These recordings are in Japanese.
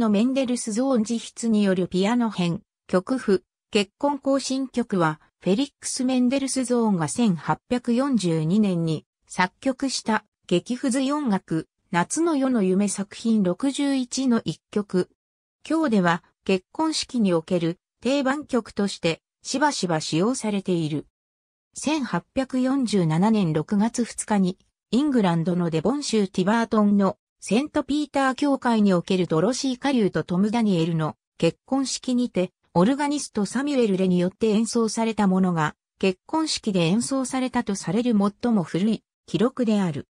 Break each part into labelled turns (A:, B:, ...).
A: のメンデルスゾーン自筆によるピアノ編、曲譜、結婚更新曲は、フェリックス・メンデルスゾーンが1842年に作曲した劇譜図音楽、夏の夜の夢作品61の一曲。今日では結婚式における定番曲としてしばしば使用されている。1847年6月2日にイングランドのデボン州ティバートンのセントピーター教会におけるドロシー・カリューとトム・ダニエルの結婚式にて、オルガニストサミュエル・レによって演奏されたものが、結婚式で演奏されたとされる最も古い記録である。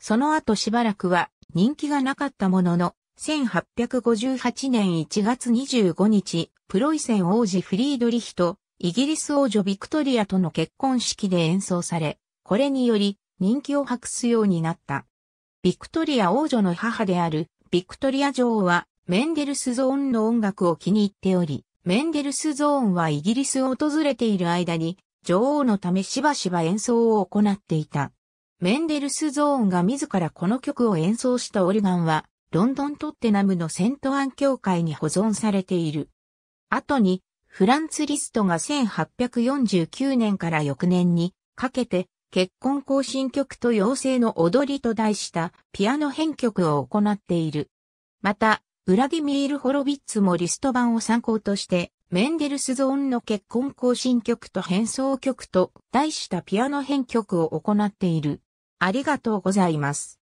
A: その後しばらくは人気がなかったものの、1858年1月25日、プロイセン王子フリードリヒとイギリス王女ビクトリアとの結婚式で演奏され、これにより人気を博すようになった。ビクトリア王女の母であるビクトリア女王はメンデルスゾーンの音楽を気に入っており、メンデルスゾーンはイギリスを訪れている間に女王のためしばしば演奏を行っていた。メンデルスゾーンが自らこの曲を演奏したオルガンは、ロンドントッテナムのセントアン教会に保存されている。後に、フランツ・リストが1849年から翌年にかけて結婚行進曲と妖精の踊りと題したピアノ編曲を行っている。また、ウラディミール・ホロビッツもリスト版を参考として、メンデルスゾーンの結婚行進曲と変奏曲と題したピアノ編曲を行っている。ありがとうございます。